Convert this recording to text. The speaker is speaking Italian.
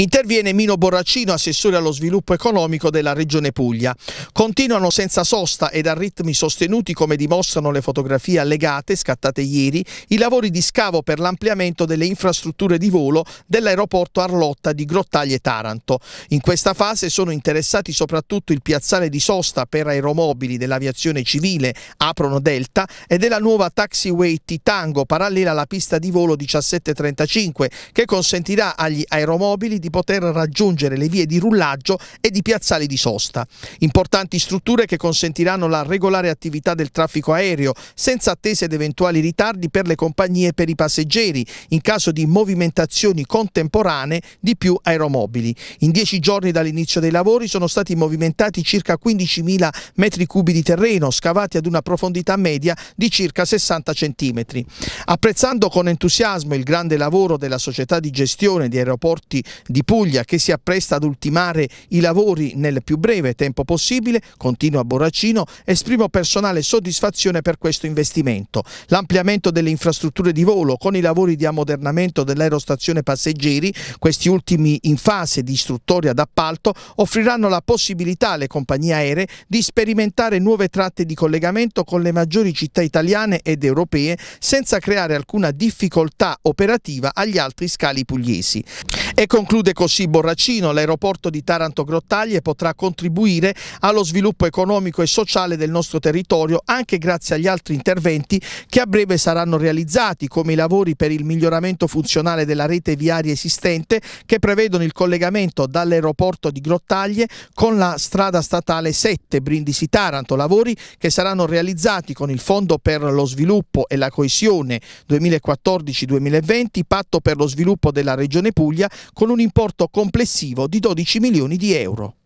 Interviene Mino Borraccino, assessore allo sviluppo economico della Regione Puglia. Continuano senza sosta ed a ritmi sostenuti, come dimostrano le fotografie allegate scattate ieri, i lavori di scavo per l'ampliamento delle infrastrutture di volo dell'aeroporto Arlotta di Grottaglie Taranto. In questa fase sono interessati soprattutto il piazzale di sosta per aeromobili dell'aviazione civile Aprono Delta e della nuova taxiway Titango parallela alla pista di volo 1735 che consentirà agli aeromobili di di poter raggiungere le vie di rullaggio e di piazzali di sosta. Importanti strutture che consentiranno la regolare attività del traffico aereo, senza attese ed eventuali ritardi per le compagnie e per i passeggeri, in caso di movimentazioni contemporanee di più aeromobili. In dieci giorni dall'inizio dei lavori sono stati movimentati circa 15.000 metri cubi di terreno, scavati ad una profondità media di circa 60 cm. Apprezzando con entusiasmo il grande lavoro della società di gestione di aeroporti di di Puglia che si appresta ad ultimare i lavori nel più breve tempo possibile, continua Borracino, esprimo personale soddisfazione per questo investimento. L'ampliamento delle infrastrutture di volo con i lavori di ammodernamento dell'aerostazione passeggeri, questi ultimi in fase di istruttoria d'appalto, offriranno la possibilità alle compagnie aeree di sperimentare nuove tratte di collegamento con le maggiori città italiane ed europee senza creare alcuna difficoltà operativa agli altri scali pugliesi. E conclude Chiude così Borracino, l'aeroporto di Taranto Grottaglie potrà contribuire allo sviluppo economico e sociale del nostro territorio anche grazie agli altri interventi che a breve saranno realizzati come i lavori per il miglioramento funzionale della rete viaria esistente che prevedono il collegamento dall'aeroporto di Grottaglie con la strada statale 7 Brindisi Taranto, lavori che saranno realizzati con il Fondo per lo sviluppo e la coesione 2014-2020, patto per lo sviluppo della Regione Puglia con un importante importo complessivo di 12 milioni di euro.